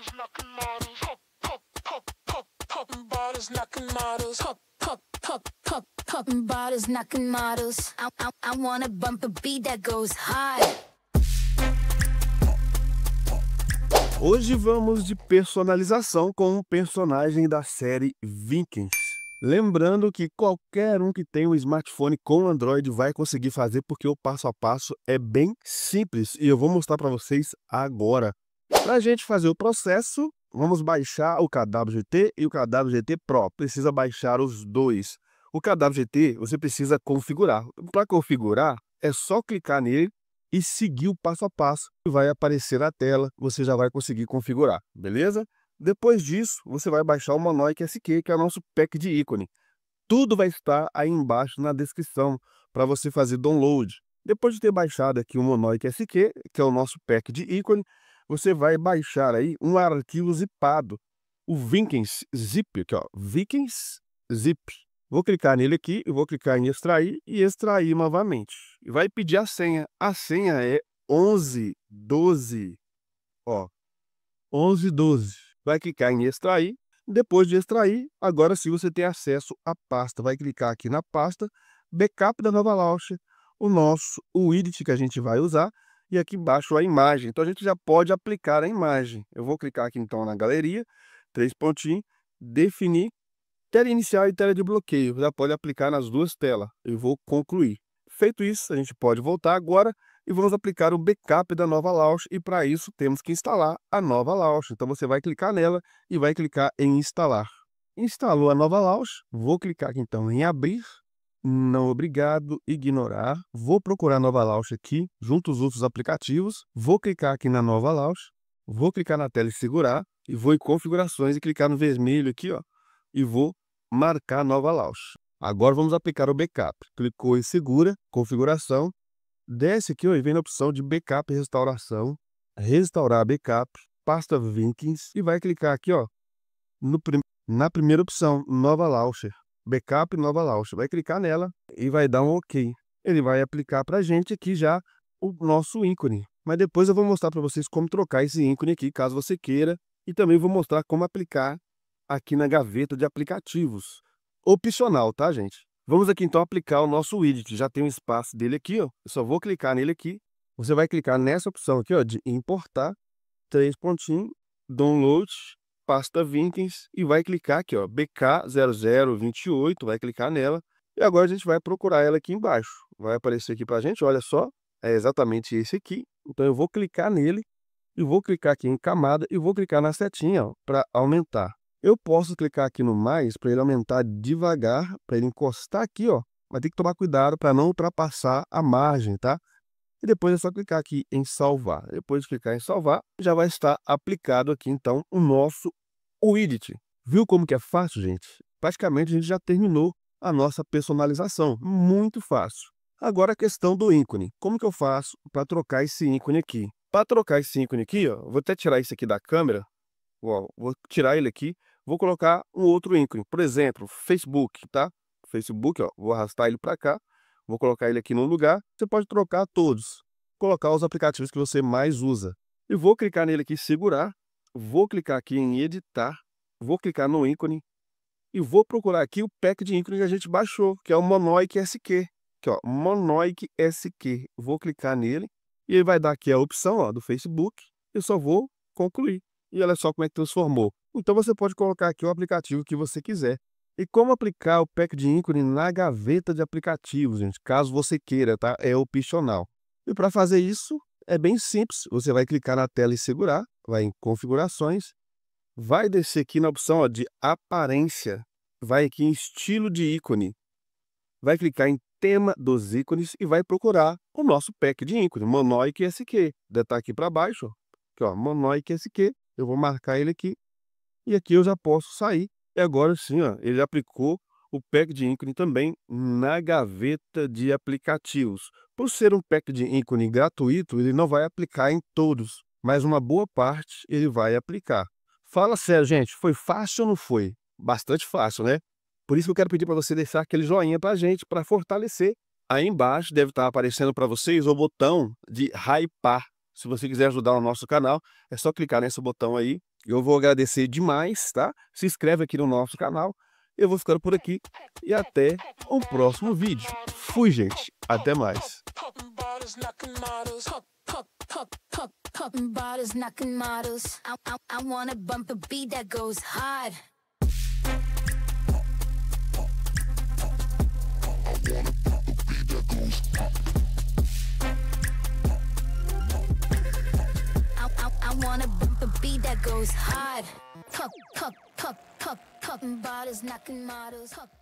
knocking models. I, I, I wanna bump a beat that goes high. Hoje vamos de personalização com um personagem da série Vikings. Lembrando que qualquer um que tem um smartphone com Android vai conseguir fazer porque o passo a passo é bem simples e eu vou mostrar para vocês agora. Para a gente fazer o processo, vamos baixar o KWGT e o KWGT Pro. Precisa baixar os dois. O KWGT você precisa configurar. Para configurar, é só clicar nele e seguir o passo a passo vai aparecer na tela, você já vai conseguir configurar, beleza? Depois disso, você vai baixar o Monoic SQ, que é o nosso pack de ícone. Tudo vai estar aí embaixo na descrição para você fazer download. Depois de ter baixado aqui o Monoic SQ, que é o nosso pack de ícone, você vai baixar aí um arquivo zipado, o Vikings Zip, aqui ó, Vikings Zip. Vou clicar nele aqui, eu vou clicar em extrair e extrair novamente. E vai pedir a senha. A senha é 1112, ó, 1112. Vai clicar em extrair. Depois de extrair, agora sim você tem acesso à pasta. Vai clicar aqui na pasta, backup da nova launcher, o nosso o que a gente vai usar e aqui embaixo a imagem. Então a gente já pode aplicar a imagem. Eu vou clicar aqui então na galeria, três pontinhos, definir tela inicial e tela de bloqueio. Já pode aplicar nas duas telas. Eu vou concluir. Feito isso, a gente pode voltar agora e vamos aplicar o backup da nova launch e para isso temos que instalar a nova launch. Então você vai clicar nela e vai clicar em instalar. Instalou a nova launch, vou clicar aqui então em abrir não, obrigado. Ignorar. Vou procurar nova launch aqui, junto aos outros aplicativos. Vou clicar aqui na nova launch. Vou clicar na tela e segurar. E vou em configurações e clicar no vermelho aqui, ó. E vou marcar nova launch. Agora vamos aplicar o backup. Clicou em segura, configuração. Desce aqui ó, e vem na opção de backup e restauração. Restaurar backup, pasta Vikings. E vai clicar aqui ó, no prim na primeira opção, nova launcher backup nova launch. Vai clicar nela e vai dar um OK. Ele vai aplicar para a gente aqui já o nosso ícone. Mas depois eu vou mostrar para vocês como trocar esse ícone aqui, caso você queira. E também vou mostrar como aplicar aqui na gaveta de aplicativos. Opcional, tá, gente? Vamos aqui então aplicar o nosso widget. Já tem um espaço dele aqui, ó. Eu só vou clicar nele aqui. Você vai clicar nessa opção aqui, ó, de importar, três pontinhos, download, pasta Vintens e vai clicar aqui, ó, BK0028, vai clicar nela. E agora a gente vai procurar ela aqui embaixo. Vai aparecer aqui para a gente, olha só, é exatamente esse aqui. Então eu vou clicar nele e vou clicar aqui em camada e vou clicar na setinha para aumentar. Eu posso clicar aqui no mais para ele aumentar devagar, para ele encostar aqui, ó. Mas tem que tomar cuidado para não ultrapassar a margem, tá? E depois é só clicar aqui em salvar. Depois de clicar em salvar, já vai estar aplicado aqui então o nosso o Edit. Viu como que é fácil, gente? Praticamente a gente já terminou a nossa personalização. Muito fácil. Agora a questão do ícone. Como que eu faço para trocar esse ícone aqui? Para trocar esse ícone aqui, ó, vou até tirar isso aqui da câmera. vou tirar ele aqui. Vou colocar um outro ícone. Por exemplo, Facebook, tá? Facebook, ó, vou arrastar ele para cá. Vou colocar ele aqui no lugar. Você pode trocar todos. Colocar os aplicativos que você mais usa. E vou clicar nele aqui, segurar vou clicar aqui em editar, vou clicar no ícone e vou procurar aqui o pack de ícone que a gente baixou, que é o Monoic SQ. Aqui, ó, Monoic SQ. Vou clicar nele e ele vai dar aqui a opção ó, do Facebook. Eu só vou concluir. E olha só como é que transformou. Então você pode colocar aqui o aplicativo que você quiser. E como aplicar o pack de ícone na gaveta de aplicativos, gente? Caso você queira, tá? É opcional. E para fazer isso, é bem simples. Você vai clicar na tela e segurar vai em configurações, vai descer aqui na opção ó, de aparência, vai aqui em estilo de ícone, vai clicar em tema dos ícones e vai procurar o nosso pack de ícone, Monoic SQ. Deve estar tá aqui para baixo, ó. aqui, ó, Monoic SQ, eu vou marcar ele aqui e aqui eu já posso sair. E agora sim, ó, ele aplicou o pack de ícone também na gaveta de aplicativos. Por ser um pack de ícone gratuito, ele não vai aplicar em todos mas uma boa parte ele vai aplicar. Fala sério, gente, foi fácil ou não foi? Bastante fácil, né? Por isso que eu quero pedir para você deixar aquele joinha para a gente, para fortalecer. Aí embaixo deve estar tá aparecendo para vocês o botão de hypar. Se você quiser ajudar o nosso canal, é só clicar nesse botão aí. Eu vou agradecer demais, tá? Se inscreve aqui no nosso canal. Eu vou ficando por aqui e até o um próximo vídeo. Fui, gente. Até mais. Popping bottles, knocking models. I, I, I wanna bump a beat that goes hard. wanna bump a beat that goes hard. Pop, pop, pop, pop, popping bottles, knocking models. Pop.